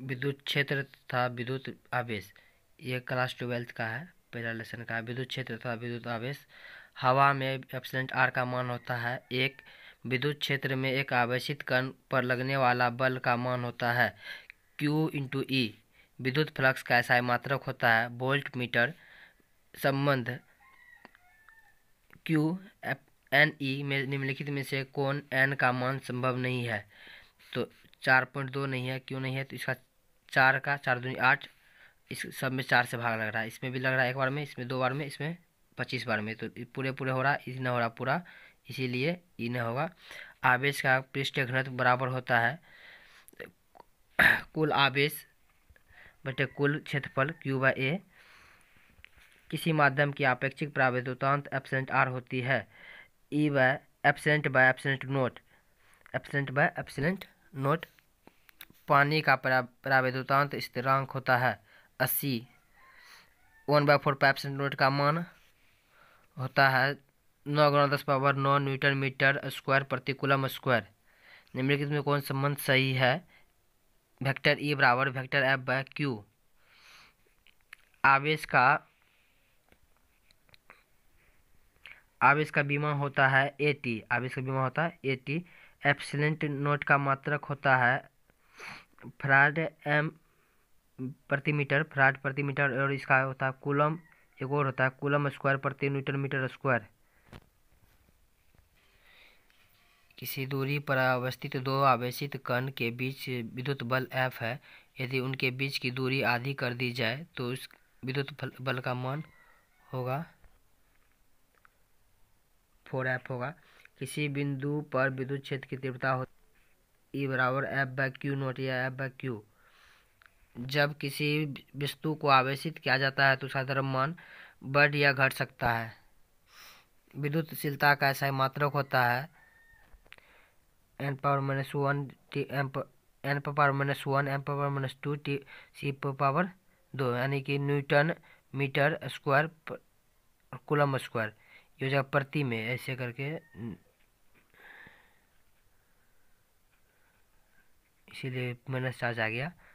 विद्युत क्षेत्र तथा विद्युत आवेश ये क्लास ट्वेल्थ का है पहला लेसन का विद्युत क्षेत्र तथा विद्युत आवेश हवा में एब्सलेंट आर का मान होता है एक विद्युत क्षेत्र में एक आवेशित कण पर लगने वाला बल का मान होता है क्यू इंटू ई विद्युत फ्लक्स का ऐसा मात्रक होता है वोल्ट मीटर संबंध क्यू एन ई में निम्नलिखित में से कौन एन का मान संभव नहीं है तो चार पॉइंट दो नहीं है क्यों नहीं है तो इसका चार का चार दूनी आठ इस सब में चार से भाग लग रहा है इसमें भी लग रहा है एक बार में इसमें दो बार में इसमें पच्चीस बार में तो पूरे पूरे हो रहा है इस न हो रहा पूरा इसीलिए ई न होगा आवेश का पृष्ठ घनत्व बराबर होता है कुल आवेश बटे कुल क्षेत्रफल क्यू बाय ए किसी माध्यम की अपेक्षिक प्रावेदुतांत एबसेंट आर होती है E e by epsilon by epsilon naught epsilon by epsilon naught पानी का द्रव्यतांक तो स्थिरांक होता है अस्सी one by four pi centimetre का मान होता है नौ गुणा दस पावर नौ न्यूटन मीटर स्क्वायर प्रति कुलम स्क्वायर निम्नलिखित में कौन संबंध सही है वेक्टर ई e बराबर वेक्टर एफ बाय क्यू आवेश का आवेश का बीमा होता है ए टी आवेश का बीमा होता है ए टी एप्सिलेंट नोट का मात्रक होता है फ्राड एम प्रति मीटर फ्राड प्रति मीटर और इसका होता है कुलम एक और होता है कुलम स्क्वायर प्रति न्यूटन मीटर स्क्वायर किसी दूरी पर अवस्थित दो आवेशित कण के बीच विद्युत बल एफ है यदि उनके बीच की दूरी आधी कर दी जाए तो उस विद्युत बल का मान होगा फोर एफ होगा किसी बिंदु पर विद्युत क्षेत्र की तीव्रता होती ई e बराबर एफ बाय क्यू नोट या एफ बाय क्यू जब किसी वस्तु को आवेशित किया जाता है तो उसका द्रव्यमान बढ़ या घट सकता है विद्युतशीलता का ऐसा मात्रक होता है N power minus one T M N power minus one M power minus two T C power दो यानी कि newton metre square coulomb square ये जगह प्रति में ऐसे करके इसीलिए मैंने चार्ज आ गया